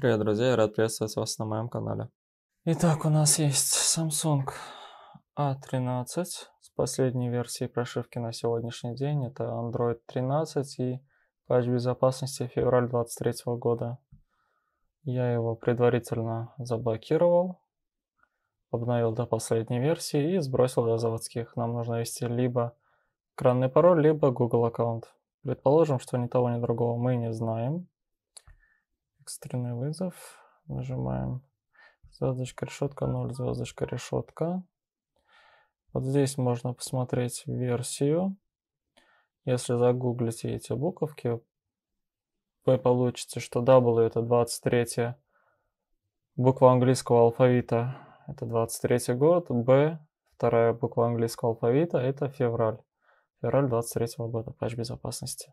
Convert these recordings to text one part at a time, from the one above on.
Привет, друзья, я рад приветствовать вас на моем канале. Итак, у нас есть Samsung A13 с последней версией прошивки на сегодняшний день. Это Android 13 и патч безопасности февраль 23 года. Я его предварительно заблокировал, обновил до последней версии и сбросил до заводских. Нам нужно ввести либо экранный пароль, либо Google аккаунт. Предположим, что ни того, ни другого мы не знаем экстренный вызов. Нажимаем звездочка, решетка, 0, звездочка, решетка. Вот здесь можно посмотреть версию. Если загуглите эти буковки, вы получите, что W это 23 буква английского алфавита, это 23 год, B, вторая буква английского алфавита, это февраль. Февраль 23 года, патч безопасности.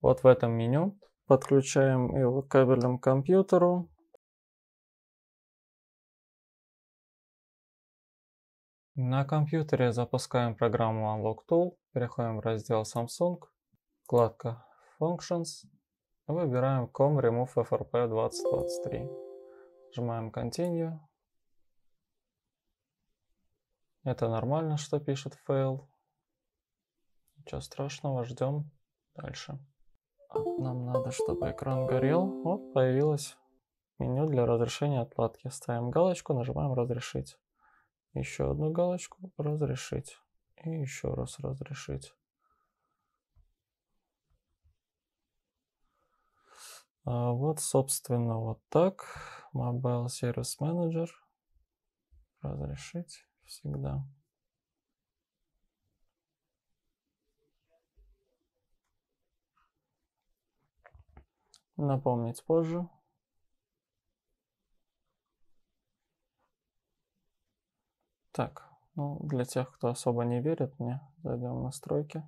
Вот в этом меню Подключаем его кабелем к компьютеру. На компьютере запускаем программу Unlock Tool, переходим в раздел Samsung, вкладка Functions, выбираем Com Remove FRP 2023, нажимаем Continue. Это нормально, что пишет fail. Ничего страшного, ждем дальше. Нам надо, чтобы экран горел. Вот, появилось меню для разрешения отладки. Ставим галочку, нажимаем «Разрешить». Еще одну галочку «Разрешить». И еще раз «Разрешить». А вот, собственно, вот так. Mobile Service Manager. Разрешить всегда. Напомнить позже. Так, ну, для тех, кто особо не верит мне, зайдем в настройки.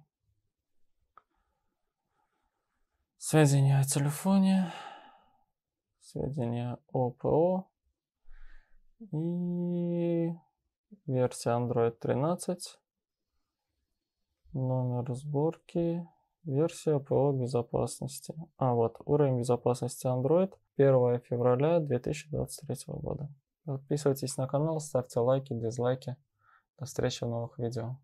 Сведения о телефоне, сведения о ПО и версия Android 13, номер сборки Версия ПО безопасности. А вот уровень безопасности Android 1 февраля 2023 года. Подписывайтесь на канал, ставьте лайки, дизлайки. До встречи в новых видео.